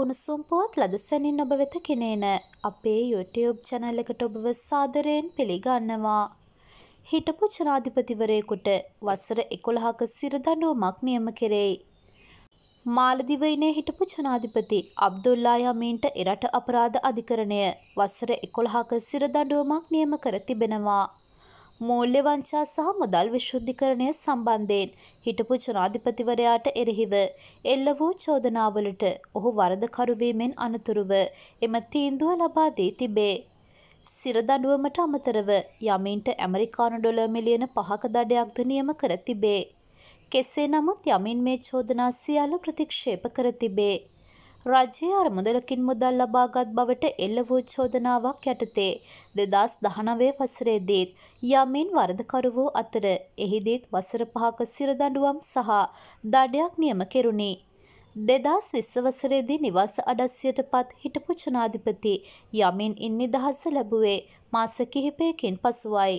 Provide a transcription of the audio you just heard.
උණුසුම් පුවත් ලදසැනින් ඔබ වෙත කෙනේන අපේ YouTube channel එකට ඔබව සාදරයෙන් පිළිගන්නවා. හිටපු ජනාධිපතිවරයෙකුට වසර 11ක සිරදඬුවමක් නියම කෙරෙයි. මාලදිවයිනේ හිටපු ජනාධිපති අබ්දුල්ලා යමීන්ට එරට අපරාධ අධිකරණය වසර 11ක සිරදඬුවමක් නියම කර තිබෙනවා. මූල්‍ය වංචා සහ මුදල් විශුද්ධිකරණය සම්බන්ධයෙන් හිටපු ජනාධිපතිවරයාට එරෙහිව එල්ල වූ චෝදනාවලට ඔහු වරදකරු වීමෙන් අනතුරුව එම තීන්දුව ලබා දී තිබේ. සිර දඬුවමට අමතරව යමීන්ට ඇමරිකානු ඩොලර් මිලියන 5ක දඩයක්ද නියම කර තිබේ. කෙසේ නමුත් යමීන් මේ චෝදනා සියල්ල ප්‍රතික්ෂේප කර තිබේ. රජයේ අරමුදලකින් මුදල් ලබාගත් බවට එල්ල වූ චෝදනාවක් යටතේ දෙදස් දහනවේ වසරේදීත් යමින් වරදකරු වූ අතර එහිදීත් වසර පහක සිරදඩුවම් සහ දඩයක් නියම කෙරුණි. දෙදස් විශ්වසරේදී නිවාස අඩස්සියට පත් හිටපු ජනාධිපති යමින් ඉන් නිදහස ලැබුවේ මාස කිහිපයකින් පසුවයි.